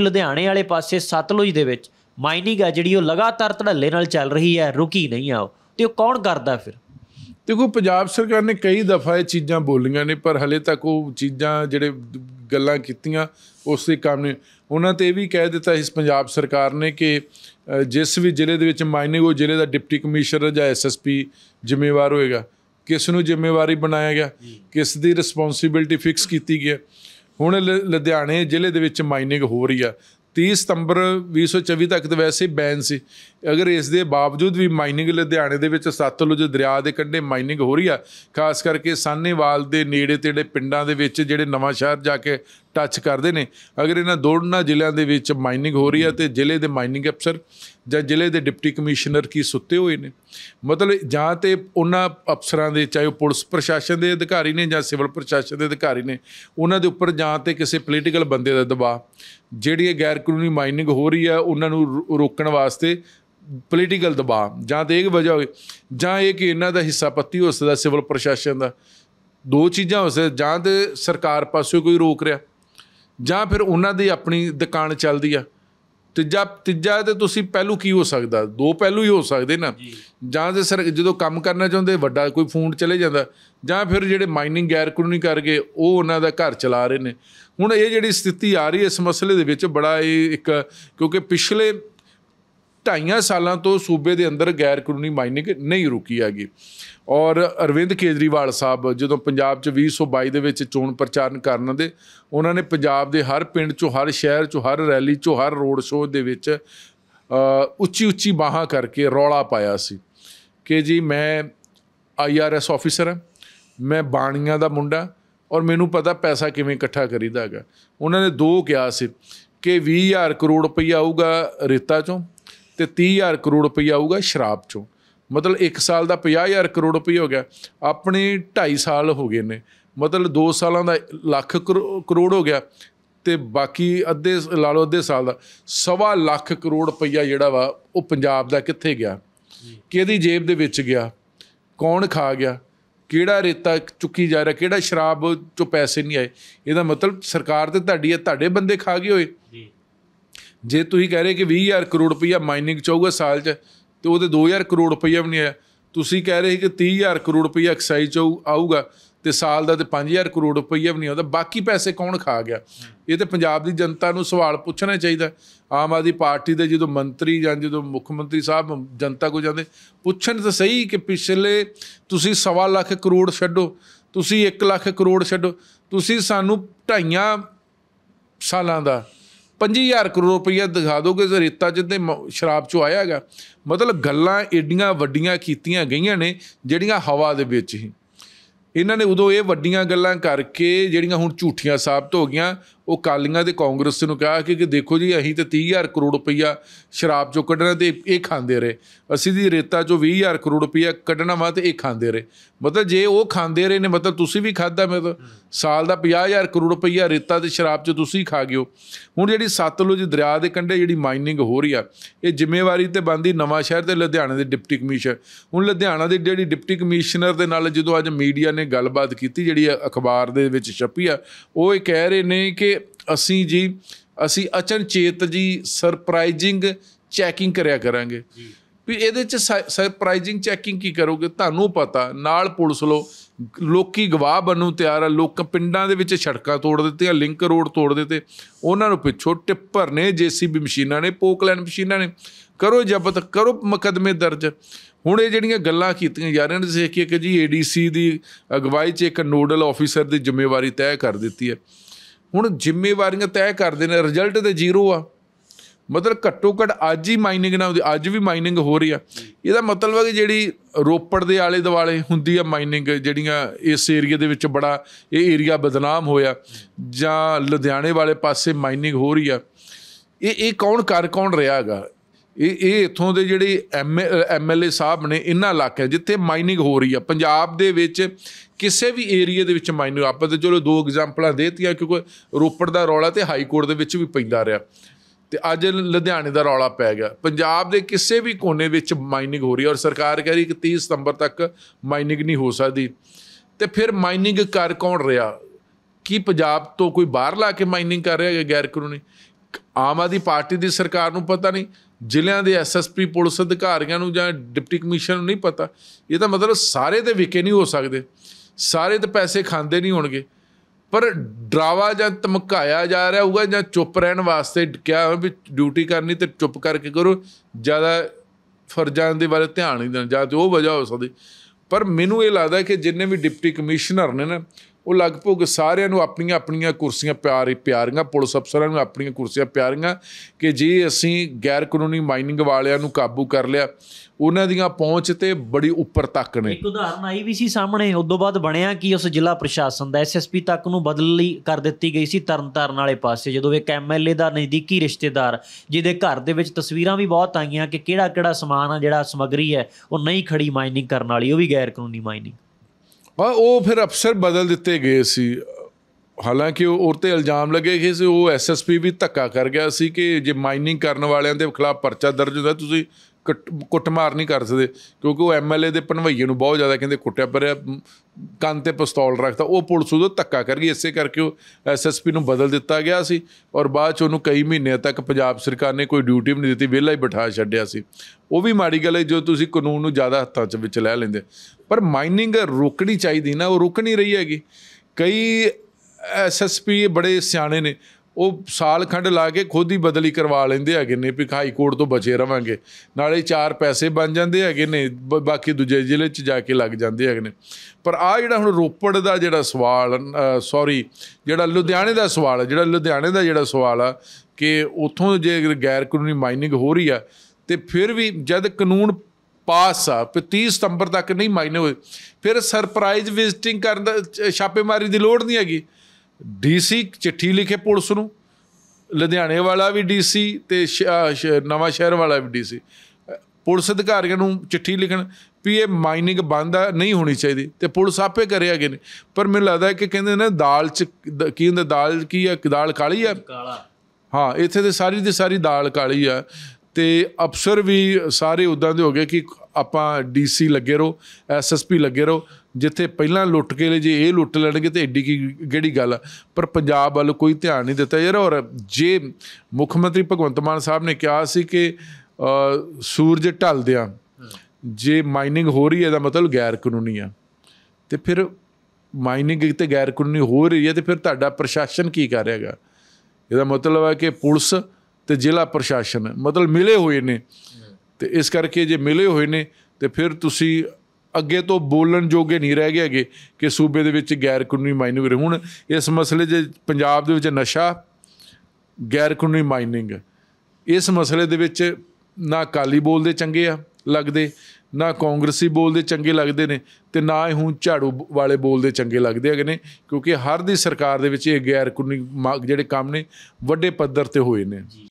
ਲੁਧਿਆਣੇ ਵਾਲੇ ਪਾਸੇ ਸਤਲੁਜ ਦੇ ਵਿੱਚ ਮਾਈਨਿੰਗ ਆ ਜਿਹੜੀ ਉਹ ਲਗਾਤਾਰ ਧੜੱਲੇ ਨਾਲ ਚੱਲ ਰਹੀ ਹੈ ਰੁਕੀ ਨਹੀਂ ਆ ਤੇ ਉਹ ਕੌਣ ਕਰਦਾ ਫਿਰ ਦੇਖੋ ਪੰਜਾਬ ਸਰਕਾਰ ਨੇ ਕਈ ਦਫਾ ਇਹ ਚੀਜ਼ਾਂ ਬੋਲੀਆਂ ਨੇ ਪਰ ਹਲੇ ਤੱਕ ਉਹ ਚੀਜ਼ਾਂ ਜਿਹੜੇ ਗੱਲਾਂ ਕੀਤੀਆਂ ਉਸ ਦੇ ਕੰਮ ਨੇ ਉਹਨਾਂ ਤੇ ਇਹ ਵੀ ਕਹਿ ਦਿੱਤਾ ਇਸ ਪੰਜਾਬ ਸਰਕਾਰ ਨੇ ਕਿ ਜਿਸ ਵੀ ਜ਼ਿਲ੍ਹੇ ਦੇ ਵਿੱਚ ਮਾਈਨਿੰਗ ਉਹ ਜ਼ਿਲ੍ਹੇ ਦਾ ਡਿਪਟੀ ਕਮਿਸ਼ਨਰ ਜਾਂ ਐਸਐਸਪੀ ਜ਼ਿੰਮੇਵਾਰ ਹੋਏਗਾ ਕਿਸ ਨੂੰ ਜ਼ਿੰਮੇਵਾਰੀ ਬਣਾਇਆ ਗਿਆ ਕਿਸ ਦੀ ਰਿਸਪੌਂਸਿਬਿਲਟੀ ਫਿਕਸ ਕੀਤੀ ਗਈ ਹੈ ਹੁਣ ਲੁਧਿਆਣੇ ਜ਼ਿਲ੍ਹੇ ਦੇ ਵਿੱਚ ਮਾਈਨਿੰਗ ਹੋ ਰਹੀ ਆ 30 ਸਤੰਬਰ 2024 ਤੱਕ ਤਾਂ ਵੈਸੇ ਬੈਨ ਸੀ ਅਗਰ ਇਸ ਦੇ ਬਾਵਜੂਦ ਵੀ ਮਾਈਨਿੰਗ ਲੁਧਿਆਣੇ ਦੇ ਵਿੱਚ ਸਤਲੁਜ ਦਰਿਆ ਦੇ ਕੰਢੇ ਮਾਈਨਿੰਗ ਹੋ ਰਹੀ ਆ ਖਾਸ ਕਰਕੇ ਸਾਨੇਵਾਲ ਦੇ ਨੇੜੇ ਤੇੜੇ ਪਿੰਡਾਂ ਦੇ ਵਿੱਚ ਜਿਹੜੇ ਨਵਾਂ ਸ਼ਹਿਰ ਜਾ ਕੇ ਟੱਚ ਕਰਦੇ ਨੇ ਅਗਰ ਇਹਨਾਂ ਦੋੜਨਾ ਜ਼ਿਲ੍ਹਿਆਂ ਦੇ ਵਿੱਚ ਮਾਈਨਿੰਗ ਹੋ ਰਹੀ ਹੈ ਤੇ ਜ਼ਿਲ੍ਹੇ ਦੇ ਮਾਈਨਿੰਗ ਅਫਸਰ ਜਾਂ ਜ਼ਿਲ੍ਹੇ ਦੇ ਡਿਪਟੀ ਕਮਿਸ਼ਨਰ ਕੀ ਸੁੱਤੇ ਹੋਏ ਨੇ ਮਤਲਬ ਜਾਂ ਤੇ ਉਹਨਾਂ ਅਫਸਰਾਂ ਦੇ ਚਾਹੇ ਉਹ ਪੁਲਿਸ ਪ੍ਰਸ਼ਾਸਨ ਦੇ ਅਧਿਕਾਰੀ ਨੇ ਜਾਂ ਸਿਵਲ ਪ੍ਰਸ਼ਾਸਨ ਦੇ ਅਧਿਕਾਰੀ ਨੇ ਉਹਨਾਂ ਦੇ ਉੱਪਰ ਜਾਂ ਤੇ ਕਿਸੇ ਪੋਲੀਟੀਕਲ ਬੰਦੇ ਦਾ ਦਬਾਅ ਜਿਹੜੀ ਇਹ ਗੈਰ ਕਾਨੂੰਨੀ ਮਾਈਨਿੰਗ ਹੋ ਰਹੀ ਹੈ ਉਹਨਾਂ ਨੂੰ ਰੋਕਣ ਵਾਸਤੇ ਪੋਲੀਟੀਕਲ ਦਬਾਅ ਜਾਂ ਤੇ ਇਹ ਵਜ੍ਹਾ ਹੋਵੇ ਜਾਂ ਇਹ ਕਿ ਇਹਨਾਂ ਦਾ ਹਿੱਸਾ ਪੱਤੀ ਹੋ ਸਕਦਾ ਸਿਵਲ ਪ੍ਰਸ਼ਾਸਨ ਦਾ ਦੋ ਚੀਜ਼ਾਂ ਹੋ ਸਕਦਾ ਜਾਂ ਤੇ ਸਰਕਾਰ ਪਾਸੋਂ ਕੋਈ ਰੋਕ ਰਿਹਾ ਜਾਂ ਫਿਰ ਉਹਨਾਂ ਦੀ ਆਪਣੀ ਦੁਕਾਨ ਚੱਲਦੀ ਆ ਤੀਜਾ ਤੀਜਾ ਤੇ ਤੁਸੀਂ ਪਹਿਲੂ ਕੀ ਹੋ ਸਕਦਾ ਦੋ ਪਹਿਲੂ ਹੀ ਹੋ ਸਕਦੇ ਨਾ ਜਾਂ ਜੇ ਸਰ ਜਦੋਂ ਕੰਮ ਕਰਨਾ ਚਾਹੁੰਦੇ ਵੱਡਾ ਕੋਈ ਫੋਨ ਚਲੇ ਜਾਂਦਾ ਜਾਂ ਫਿਰ ਜਿਹੜੇ ਮਾਈਨਿੰਗ ਗੈਰ ਕਾਨੂੰਨੀ ਕਰ ਗਏ ਉਹ ਉਹਨਾਂ ਦਾ ਘਰ ਚਲਾ ਰਹੇ ਨੇ ਹੁਣ ਇਹ ਜਿਹੜੀ ਸਥਿਤੀ ਆ ਰਹੀ ਹੈ ਇਸ ਮਸਲੇ ਦੇ ਵਿੱਚ ਬੜਾ ਇਹ ਇੱਕ ਕਿਉਂਕਿ ਪਿਛਲੇ ਢਾਈਆਂ ਸਾਲਾਂ ਤੋਂ ਸੂਬੇ ਦੇ ਅੰਦਰ ਗੈਰ ਕਾਨੂੰਨੀ ਮਾਈਨਿੰਗ ਨਹੀਂ ਰੁਕੀ ਹੈਗੀ ਔਰ ਅਰਵਿੰਦ ਕੇਜਰੀਵਾਲ ਸਾਹਿਬ ਜਦੋਂ ਪੰਜਾਬ 'ਚ 2022 ਦੇ ਵਿੱਚ ਚੋਣ ਪ੍ਰਚਾਰਨ ਕਰਨ ਦੇ ਉਹਨਾਂ ਨੇ ਪੰਜਾਬ ਦੇ ਹਰ ਪਿੰਡ 'ਚੋਂ ਹਰ ਸ਼ਹਿਰ 'ਚੋਂ ਹਰ ਰੈਲੀ 'ਚੋਂ ਹਰ ਰੋਡ ਸ਼ੋਅ ਦੇ ਵਿੱਚ ਉੱਚੀ ਉੱਚੀ ਬਾਹਾਂ ਕਰਕੇ ਰੌਲਾ ਪਾਇਆ ਸੀ ਕਿ ਜੀ ਮੈਂ ਆਈਆਰਐਸ ਆਫੀਸਰ ਹਾਂ ਮੈਂ ਬਾਣੀਆਂ ਦਾ ਮੁੰਡਾ ਔਰ ਮੈਨੂੰ ਪਤਾ ਪੈਸਾ ਕਿਵੇਂ ਇਕੱਠਾ ਕਰੀਦਾ ਹੈਗਾ ਉਹਨਾਂ ਨੇ ਦੋ ਕਿਹਾ ਸੀ ਕਿ 20000 ਕਰੋੜ ਰੁਪਈਆ ਆਊਗਾ ਰੇਤਾ ਚੋਂ ਤੇ 30000 ਕਰੋੜ ਰੁਪਏ ਆਊਗਾ ਸ਼ਰਾਬ ਚੋਂ ਮਤਲਬ 1 ਸਾਲ ਦਾ 50000 ਕਰੋੜ ਰੁਪਏ ਹੋ ਗਿਆ ਆਪਣੇ 2.5 ਸਾਲ ਹੋ ਗਏ ਨੇ ਮਤਲਬ 2 ਸਾਲਾਂ ਦਾ ਲੱਖ ਕਰੋੜ ਹੋ ਗਿਆ ਤੇ ਬਾਕੀ ਅੱਧੇ ਲਾ ਲਓ ਅੱਧੇ ਸਾਲ ਦਾ ਸਵਾ ਲੱਖ ਕਰੋੜ ਰੁਪਈਆ ਜਿਹੜਾ ਵਾ ਉਹ ਪੰਜਾਬ ਦਾ ਕਿੱਥੇ ਗਿਆ ਕਿਹਦੀ ਜੇਬ ਦੇ ਵਿੱਚ ਗਿਆ ਕੌਣ ਖਾ ਗਿਆ ਕਿਹੜਾ ਰੇਤਾ ਚੁੱਕੀ ਜਾ ਰਿਹਾ ਕਿਹੜਾ ਸ਼ਰਾਬ ਚੋਂ ਪੈਸੇ ਨਹੀਂ ਆਏ ਇਹਦਾ ਮਤਲਬ ਸਰਕਾਰ ਤੇ ਤੁਹਾਡੀ ਹੈ ਤੁਹਾਡੇ ਬੰਦੇ ਖਾ ਗਏ ਹੋਏ ਜੀ ਜੇ ਤੁਸੀਂ ਕਹਿ ਰਹੇ ਕਿ 20000 ਕਰੋੜ ਰੁਪਈਆ ਮਾਈਨਿੰਗ ਚਾਹੂਗਾ ਸਾਲ 'ਚ ਤੇ ਉਹਦੇ 2000 ਕਰੋੜ ਰੁਪਈਆ ਵੀ ਨਹੀਂ ਆਇਆ ਤੁਸੀਂ ਕਹਿ ਰਹੇ ਕਿ 30000 ਕਰੋੜ ਰੁਪਈਆ ਐਕਸਾਈਜ਼ ਆਊਗਾ ਤੇ ਸਾਲ ਦਾ ਤੇ 5000 ਕਰੋੜ ਰੁਪਈਆ ਵੀ ਨਹੀਂ ਆਉਂਦਾ ਬਾਕੀ ਪੈਸੇ ਕੌਣ ਖਾ ਗਿਆ ਇਹ ਤੇ ਪੰਜਾਬ ਦੀ ਜਨਤਾ ਨੂੰ ਸਵਾਲ ਪੁੱਛਣਾ ਚਾਹੀਦਾ ਆਮ ਆਦੀ ਪਾਰਟੀ ਦੇ ਜਦੋਂ ਮੰਤਰੀ ਜਾਂ ਜਦੋਂ ਮੁੱਖ ਮੰਤਰੀ ਸਾਹਿਬ ਜਨਤਾ ਕੋ ਜਾਂਦੇ ਪੁੱਛਣ ਤਾਂ ਸਹੀ ਕਿ ਪਿਛਲੇ ਤੁਸੀਂ 1.5 ਲੱਖ ਕਰੋੜ ਛੱਡੋ ਤੁਸੀਂ 1 ਲੱਖ ਕਰੋੜ ਛੱਡੋ ਤੁਸੀਂ ਸਾਨੂੰ ਢਾਈਆਂ ਸਾਲਾਂ ਦਾ 25000 ਕਰੋੜ ਰੁਪਈਆ ਦਿਖਾ ਦੋਗੇ ਜੇ ਰੇਤਾ ਜਿੱਦੇ ਸ਼ਰਾਬ ਚੋਂ ਆਇਆ ਹੈਗਾ ਮਤਲਬ ਗੱਲਾਂ ਏਡੀਆਂ ਵੱਡੀਆਂ ਕੀਤੀਆਂ ਗਈਆਂ ਨੇ ਜਿਹੜੀਆਂ ਹਵਾ ਦੇ ਵਿੱਚ ਹੀ ਇਹਨਾਂ ਨੇ ਉਦੋਂ ਇਹ ਵੱਡੀਆਂ ਗੱਲਾਂ ਕਰਕੇ ਜਿਹੜੀਆਂ ਹੁਣ ਝੂਠੀਆਂ ਸਾਬਤ ਹੋ ਗਈਆਂ ਉਹ ਕਾਲੀਆਂ ਦੇ ਕਾਂਗਰਸ ਨੂੰ ਕਿਹਾ ਕਿ ਕਿ ਦੇਖੋ ਜੀ ਅਸੀਂ ਤੇ 30000 ਕਰੋੜ ਰੁਪਈਆ ਸ਼ਰਾਬ ਚੋਂ ਕੱਢਣਾ ਤੇ ਇਹ ਖਾਂਦੇ ਰਹੇ ਅਸੀਂ ਦੀ ਰੇਤਾ ਚੋਂ 20000 ਕਰੋੜ ਰੁਪਈਆ ਕੱਢਣਾ ਵਾ ਤੇ ਇਹ ਖਾਂਦੇ ਰਹੇ ਮਤਲਬ ਜੇ ਉਹ ਖਾਂਦੇ ਰਹੇ ਨੇ ਮਤਲਬ ਤੁਸੀਂ ਵੀ ਖਾਦਾ ਮਤਲਬ ਸਾਲ ਦਾ 50000 ਕਰੋੜ ਰੁਪਈਆ ਰੇਤਾ ਤੇ ਸ਼ਰਾਬ ਚੋਂ ਤੁਸੀਂ ਖਾ ਗਿਓ ਹੁਣ ਜਿਹੜੀ ਸਤਲੁਜ ਦਰਿਆ ਦੇ ਕੰਢੇ ਜਿਹੜੀ ਮਾਈਨਿੰਗ ਹੋ ਰਹੀ ਆ ਇਹ ਜ਼ਿੰਮੇਵਾਰੀ ਤੇ ਬੰਦੀ ਨਵਾਂ ਸ਼ਹਿਰ ਤੇ ਲੁਧਿਆਣਾ ਦੇ ਡਿਪਟੀ ਕਮਿਸ਼ਨਰ ਹੁਣ ਲੁਧਿਆਣਾ ਦੇ ਜਿਹੜੀ ਡਿਪਟੀ ਕਮਿਸ਼ਨਰ ਦੇ ਨਾਲ ਜਦੋਂ ਅੱਜ ਮੀਡੀਆ ਨੇ ਗੱਲਬਾਤ ਕੀਤੀ ਜਿਹੜੀ ਅਖਬਾਰ ਦੇ ਵਿੱਚ ਛਪੀ ਆ ਉਹ ਇਹ ਕਹਿ ਰਹੇ ਨੇ ਕਿ ਅਸੀਂ ਜੀ ਅਸੀਂ ਅਚਨਚੇਤ ਜੀ ਸਰਪ੍ਰਾਈਜ਼ਿੰਗ ਚੈਕਿੰਗ ਕਰਿਆ ਕਰਾਂਗੇ ਵੀ ਇਹਦੇ ਚ ਸਰਪ੍ਰਾਈਜ਼ਿੰਗ ਚੈਕਿੰਗ ਕੀ ਕਰੋਗੇ ਤੁਹਾਨੂੰ ਪਤਾ ਨਾਲ ਪੁਲਿਸ ਲੋ ਲੋਕੀ ਗਵਾਹ ਬਣੂ ਤਿਆਰ ਆ ਲੋਕ ਪਿੰਡਾਂ ਦੇ ਵਿੱਚ ਛੜਕਾਂ ਤੋੜ ਦਿੱਤੇ ਲਿੰਕ ਰੋਡ ਤੋੜ ਦਿੱਤੇ ਉਹਨਾਂ ਨੂੰ ਪਿੱਛੋਂ ਟਿੱਪਰ ਨੇ ਜੀਸੀਬੀ ਮਸ਼ੀਨਾਂ ਨੇ ਪੋਕਲੈਂਡ ਮਸ਼ੀਨਾਂ ਨੇ ਕਰੋ ਜ਼ਬਤ ਕਰੋ ਮੁਕਦਮੇ ਦਰਜ ਹੁਣ ਇਹ ਜਿਹੜੀਆਂ ਗੱਲਾਂ ਕੀਤੀਆਂ ਜਾ ਰਹੀਆਂ ਨੇ ਦੇਖੀਏ ਕਿ ਜੀ ਏਡੀਸੀ ਦੀ ਅਗਵਾਈ 'ਚ ਇੱਕ ਨੋਡਲ ਆਫੀਸਰ ਦੀ ਜ਼ਿੰਮੇਵਾਰੀ ਤੈਅ ਕਰ ਦਿੱਤੀ ਹੈ ਹੁਣ ਜ਼ਿੰਮੇਵਾਰੀਆਂ ਤੈਅ ਕਰਦੇ ਨੇ ਰਿਜ਼ਲਟ ਤੇ ਜ਼ੀਰੋ ਆ ਮਤਲਬ ਘੱਟੋ ਘੱਟ ਅੱਜ ਹੀ ਮਾਈਨਿੰਗ ਨਾ ਅੱਜ ਵੀ ਮਾਈਨਿੰਗ ਹੋ ਰਹੀ ਆ ਇਹਦਾ ਮਤਲਬ ਹੈ ਕਿ ਜਿਹੜੀ ਰੋਪੜ ਦੇ ਆਲੇ ਦੁਆਲੇ ਹੁੰਦੀ ਆ ਮਾਈਨਿੰਗ ਜਿਹੜੀਆਂ ਇਸ ਏਰੀਆ ਦੇ ਵਿੱਚ ਬੜਾ ਇਹ ਏਰੀਆ ਬਦਨਾਮ ਹੋਇਆ ਜਾਂ ਲੁਧਿਆਣੇ ਵਾਲੇ ਪਾਸੇ ਮਾਈਨਿੰਗ ਹੋ ਰਹੀ ਆ ਇਹ ਇਹ ਕੌਣ ਕਰ ਕੌਣ ਰਿਹਾ ਹੈਗਾ ਇਹ ਇਹ ਇਥੋਂ ਦੇ ਜਿਹੜੇ ਐਮਐਲਏ ਸਾਹਿਬ ਨੇ ਇਹਨਾਂ ਇਲਾਕਿਆਂ ਜਿੱਥੇ ਮਾਈਨਿੰਗ ਹੋ ਰਹੀ ਆ ਪੰਜਾਬ ਦੇ ਵਿੱਚ ਕਿਸੇ ਵੀ ਏਰੀਆ ਦੇ ਵਿੱਚ ਮਾਈਨਿੰਗ ਆਪਾਂ ਤੇ ਚਲੋ ਦੋ ਐਗਜ਼ਾਮਪਲਾਂ ਦੇਤੀਆਂ ਕਿਉਂਕਿ ਰੋਪੜ ਦਾ ਰੌਲਾ ਤੇ ਹਾਈ ਕੋਰਟ ਦੇ ਵਿੱਚ ਵੀ ਪੈਂਦਾ ਰਿਹਾ ਤੇ ਅੱਜ ਲੁਧਿਆਣੇ ਦਾ ਰੌਲਾ ਪੈ ਗਿਆ ਪੰਜਾਬ ਦੇ ਕਿਸੇ ਵੀ ਕੋਨੇ ਵਿੱਚ ਮਾਈਨਿੰਗ ਹੋ ਰਹੀ ਔਰ ਸਰਕਾਰ ਕਹਿ ਰਹੀ ਕਿ 30 ਸਤੰਬਰ ਤੱਕ ਮਾਈਨਿੰਗ ਨਹੀਂ ਹੋ ਸਕਦੀ ਤੇ ਫਿਰ ਮਾਈਨਿੰਗ ਕਰ ਕੌਣ ਰਿਹਾ ਕੀ ਪੰਜਾਬ ਤੋਂ ਕੋਈ ਬਾਹਰ ਲਾ ਕੇ ਮਾਈਨਿੰਗ ਕਰ ਰਿਹਾ ਹੈ ਗੈਰ ਕਾਨੂੰਨੀ ਆਮ ਆਦੀ ਪਾਰਟੀ ਦੀ ਸਰਕਾਰ ਨੂੰ ਪਤਾ ਨਹੀਂ ਜ਼ਿਲ੍ਹਿਆਂ ਦੇ ਐਸਐਸਪੀ ਪੁਲਿਸ ਅਧਿਕਾਰੀਆਂ ਨੂੰ ਜਾਂ ਡਿਪਟੀ ਕਮਿਸ਼ਨਰ ਨੂੰ ਨਹੀਂ ਪਤਾ ਇਹ ਤਾਂ ਮਤਲਬ ਸਾਰੇ ਤੇ ਵਿਕੇ ਨਹੀਂ ਹੋ ਸਕਦੇ ਸਾਰੇ ਤੇ ਪੈਸੇ ਖਾਂਦੇ ਨਹੀਂ ਹੋਣਗੇ ਪਰ ਡਰਾਵਾ ਜਾਂ ਧਮਕਾਇਆ ਜਾ ਰਿਹਾ ਹੋਊਗਾ ਜਾਂ ਚੁੱਪ ਰਹਿਣ ਵਾਸਤੇ ਕਿਹਾ ਵੀ ਡਿਊਟੀ ਕਰਨੀ ਤੇ ਚੁੱਪ ਕਰਕੇ ਕਰੋ ਜ਼ਿਆਦਾ ਫਰਜ਼ਾਂ ਦੇ ਬਾਰੇ ਧਿਆਨ ਨਹੀਂ ਦੇਣਾ ਜਾਂ ਤੇ ਉਹ ਵਜ੍ਹਾ ਹੋ ਸਕਦੀ ਪਰ ਮੈਨੂੰ ਇਹ ਲੱਗਦਾ ਕਿ ਜਿੰਨੇ ਵੀ ਡਿਪਟੀ ਕਮਿਸ਼ਨਰ ਨੇ ਨਾ ਉਹ ਲਗਭਗ ਸਾਰਿਆਂ ਨੂੰ ਆਪਣੀਆਂ ਆਪਣੀਆਂ ਕੁਰਸੀਆਂ ਪਿਆਰ ਪਿਆਰੀਆਂ ਪੁਲਿਸ ਅਫਸਰਾਂ ਨੂੰ ਆਪਣੀਆਂ ਕੁਰਸੀਆਂ ਪਿਆਰੀਆਂ ਕਿ ਜੇ ਅਸੀਂ ਗੈਰ ਕਾਨੂੰਨੀ ਮਾਈਨਿੰਗ ਵਾਲਿਆਂ ਨੂੰ ਕਾਬੂ ਕਰ ਲਿਆ ਉਹਨਾਂ ਦੀਆਂ ਪਹੁੰਚ ਤੇ ਬੜੀ ਉੱਪਰ ਤੱਕ ਨੇ ਇੱਕ ਉਦਾਹਰਨ ਆਈ ਵੀ ਸੀ ਸਾਹਮਣੇ ਉਸ ਤੋਂ ਬਾਅਦ ਬਣਿਆ ਕਿ ਉਸ ਜ਼ਿਲ੍ਹਾ ਪ੍ਰਸ਼ਾਸਨ ਦਾ ਐਸਐਸਪੀ ਤੱਕ ਨੂੰ ਬਦਲ ਲਈ ਕਰ ਦਿੱਤੀ ਗਈ ਸੀ ਤਰਨਤਾਰਨ ਵਾਲੇ ਪਾਸੇ ਜਦੋਂ ਇੱਕ ਐਮਐਲਏ ਦਾ ਨਜ਼ਦੀਕੀ ਰਿਸ਼ਤੇਦਾਰ ਜਿਹਦੇ ਘਰ ਦੇ ਵਿੱਚ ਤਸਵੀਰਾਂ ਵੀ ਬਹੁਤ ਆਈਆਂ ਕਿ ਕਿਹੜਾ ਕਿਹੜਾ ਸਮਾਨ ਆ ਜਿਹੜਾ ਸਮਗਰੀ ਹੈ ਉਹ ਨਹੀਂ ਖੜੀ ਮਾਈਨਿੰਗ ਕਰਨ ਵਾਲੀ ਉਹ ਵੀ ਗੈਰ ਕਾਨੂੰਨੀ ਮਾਈਨਿੰਗ ਉਹ ਫਿਰ ਅਫਸਰ ਬਦਲ ਦਿੱਤੇ ਗਏ ਸੀ ਹਾਲਾਂਕਿ ਉਹ ਉਰਤੇ ਇਲਜ਼ਾਮ ਲੱਗੇ ਕਿ ਉਹ ਐਸਐਸਪੀ ਵੀ ਧੱਕਾ ਕਰ ਗਿਆ ਸੀ ਕਿ ਜੇ ਮਾਈਨਿੰਗ ਕਰਨ ਵਾਲਿਆਂ ਦੇ ਖਿਲਾਫ ਪਰਚਾ ਦਰਜ ਹੁੰਦਾ ਤੁਸੀਂ ਕੁੱਟਮਾਰ ਨਹੀਂ ਕਰ ਸਕਦੇ ਕਿਉਂਕਿ ਉਹ ਐਮਐਲਏ ਦੇ ਪਨਵਈਏ ਨੂੰ ਬਹੁਤ ਜ਼ਿਆਦਾ ਕਹਿੰਦੇ ਕੁੱਟਿਆ ਪਰ ਕੰਨ ਤੇ ਪਿਸਤੌਲ ਰੱਖਦਾ ਉਹ ਪੁਲਿਸ ਉਹਦਾ ਧੱਕਾ ਕਰ ਗਈ ਇਸੇ ਕਰਕੇ ਉਹ ਐਸਐਸਪੀ ਨੂੰ ਬਦਲ ਦਿੱਤਾ ਗਿਆ ਸੀ ਔਰ ਬਾਅਦ ਚ ਉਹਨੂੰ ਕਈ ਮਹੀਨੇ ਤੱਕ ਪੰਜਾਬ ਸਰਕਾਰ ਨੇ ਕੋਈ ਡਿਊਟੀ ਵੀ ਨਹੀਂ ਦਿੱਤੀ ਵਿਹਲਾ ਹੀ ਬਿਠਾ ਛੱਡਿਆ ਸੀ ਉਹ ਵੀ ਮਾੜੀ ਗੱਲ ਹੈ ਜੋ ਤੁਸੀਂ ਕਾਨੂੰਨ ਨੂੰ ਜ਼ਿਆਦਾ ਹੱਥਾਂ 'ਚ ਵਿੱਚ ਲੈ ਲੈਂਦੇ ਪਰ ਮਾਈਨਿੰਗ ਰੋਕਣੀ ਚਾਹੀਦੀ ਨਾ ਉਹ ਰੁਕ ਨਹੀਂ ਰਹੀ ਹੈਗੀ ਕਈ ਐਸਐਸਪੀ ਬੜੇ ਸਿਆਣੇ ਨੇ ਉਹ ਸਾਲ ਖੰਡ ਲਾ ਕੇ ਖੁਦ ਹੀ ਬਦਲੀ ਕਰਵਾ ਲੈਂਦੇ ਹੈਗੇ ਨੇ ਵੀ ਹਾਈ ਕੋਰਟ ਤੋਂ ਬਚੇ ਰਵਾਂਗੇ ਨਾਲੇ ਚਾਰ ਪੈਸੇ ਬਣ ਜਾਂਦੇ ਹੈਗੇ ਨੇ ਬਾਕੀ ਦੂਜੇ ਜ਼ਿਲ੍ਹੇ 'ਚ ਜਾ ਕੇ ਲੱਗ ਜਾਂਦੇ ਹੈਗੇ ਨੇ ਪਰ ਆ ਜਿਹੜਾ ਹੁਣ ਰੋਪੜ ਦਾ ਜਿਹੜਾ ਸਵਾਲ ਸੌਰੀ ਜਿਹੜਾ ਲੁਧਿਆਣੇ ਦਾ ਸਵਾਲ ਹੈ ਜਿਹੜਾ ਲੁਧਿਆਣੇ ਦਾ ਜਿਹੜਾ ਸਵਾਲ ਆ ਕਿ ਉੱਥੋਂ ਜੇ ਗੈਰ ਕਾਨੂੰਨੀ ਮਾਈਨਿੰਗ ਹੋ ਰਹੀ ਆ ਤੇ ਫਿਰ ਵੀ ਜਦ ਕਾਨੂੰਨ ਪਾਸ ਆ ਫਿਰ 30 ਸਤੰਬਰ ਤੱਕ ਨਹੀਂ ਮਾਈਨ ਹੋਏ ਫਿਰ ਸਰਪ੍ਰਾਈਜ਼ ਵਿਜ਼ਿਟਿੰਗ ਕਰਨ ਦਾ ਛਾਪੇਮਾਰੀ ਦੀ ਲੋੜ ਨਹੀਂ ਹੈਗੀ ਡੀਸੀ ਚਿੱਠੀ ਲਿਖੇ ਪੁਲਿਸ ਨੂੰ ਲੁਧਿਆਣੇ ਵਾਲਾ ਵੀ ਡੀਸੀ ਤੇ ਨਵਾਂ ਸ਼ਹਿਰ ਵਾਲਾ ਵੀ ਡੀਸੀ ਪੁਲਿਸ ਅਧਿਕਾਰੀਆਂ ਨੂੰ ਚਿੱਠੀ ਲਿਖਣ ਵੀ ਇਹ ਮਾਈਨਿੰਗ ਬੰਦ ਆ ਨਹੀਂ ਹੋਣੀ ਚਾਹੀਦੀ ਤੇ ਪੁਲਿਸ ਆਪੇ ਕਰੇ ਹੈਗੇ ਨੇ ਪਰ ਮੈਨੂੰ ਲੱਗਦਾ ਹੈ ਕਿ ਕਹਿੰਦੇ ਨੇ ਦਾਲ ਚ ਕੀ ਹੁੰਦਾ ਦਾਲ ਕੀ ਆ ਦਾਲ ਕਾਲੀ ਆ ਹਾਂ ਇੱਥੇ ਤੇ ਸਾਰੀ ਦੀ ਸਾਰੀ ਦਾਲ ਕਾਲੀ ਆ ਤੇ ਅਫਸਰ ਵੀ ਸਾਰੇ ਉਦਾਂ ਦੇ ਹੋ ਗਏ ਕਿ ਆਪਾਂ ਡੀਸੀ ਲੱਗੇ ਰਹੋ ਐਸਐਸਪੀ ਲੱਗੇ ਰਹੋ ਜਿੱਥੇ ਪਹਿਲਾਂ ਲੁੱਟ ਕੇ ਲੈ ਜੇ ਇਹ ਲੁੱਟ ਲੈਣਗੇ ਤੇ ਏਡੀ ਕੀ ਕਿਹੜੀ ਗੱਲ ਪਰ ਪੰਜਾਬ ਵੱਲ ਕੋਈ ਧਿਆਨ ਨਹੀਂ ਦਿੱਤਾ ਯਾਰ ਔਰ ਜੇ ਮੁੱਖ ਮੰਤਰੀ ਭਗਵੰਤ ਮਾਨ ਸਾਹਿਬ ਨੇ ਕਿਹਾ ਸੀ ਕਿ ਸੂਰਜ ਢਲਦਿਆਂ ਜੇ ਮਾਈਨਿੰਗ ਹੋ ਰਹੀ ਹੈ ਦਾ ਮਤਲਬ ਗੈਰ ਕਾਨੂੰਨੀ ਆ ਤੇ ਫਿਰ ਮਾਈਨਿੰਗ ਤੇ ਗੈਰ ਕਾਨੂੰਨੀ ਹੋ ਰਹੀ ਹੈ ਤੇ ਫਿਰ ਤੁਹਾਡਾ ਪ੍ਰਸ਼ਾਸਨ ਕੀ ਕਰ ਰਿਹਾਗਾ ਇਹਦਾ ਮਤਲਬ ਹੈ ਕਿ ਪੁਲਿਸ ਤੇ ਜ਼ਿਲ੍ਹਾ ਪ੍ਰਸ਼ਾਸਨ ਮਤਲਬ ਮਿਲੇ ਹੋਏ ਨੇ ਤੇ ਇਸ ਕਰਕੇ ਜੇ ਮਿਲੇ ਹੋਏ ਨੇ ਤੇ ਫਿਰ ਤੁਸੀਂ ਅੱਗੇ ਤੋਂ ਬੋਲਣ ਜੋਗੇ ਨਹੀਂ ਰਹਿ ਗਏ ਹੈਗੇ ਕਿ ਸੂਬੇ ਦੇ ਵਿੱਚ ਗੈਰ ਕਾਨੂੰਨੀ ਮਾਈਨਿੰਗ ਹੁਣ ਇਸ ਮਸਲੇ ਦੇ ਪੰਜਾਬ ਦੇ ਵਿੱਚ ਨਸ਼ਾ ਗੈਰ ਕਾਨੂੰਨੀ ਮਾਈਨਿੰਗ ਇਸ ਮਸਲੇ ਦੇ ਵਿੱਚ ਨਾ ਕਾਲੀ ਬੋਲਦੇ ਚੰਗੇ ਆ ਲੱਗਦੇ ਨਾ ਕਾਂਗਰਸੀ ਬੋਲਦੇ ਚੰਗੇ ਲੱਗਦੇ ਨੇ ਤੇ ਨਾ ਹੀ ਹੁਣ ਝਾੜੂ ਵਾਲੇ ਬੋਲਦੇ ਚੰਗੇ ਲੱਗਦੇ ਹੈਗੇ ਨੇ ਕਿਉਂਕਿ ਹਰ ਦੀ ਸਰਕਾਰ ਦੇ ਵਿੱਚ ਇਹ ਗੈਰ ਕਾਨੂੰਨੀ ਜਿਹੜੇ ਕੰਮ ਨੇ ਵੱਡੇ ਪੱਧਰ ਤੇ ਹੋਏ ਨੇ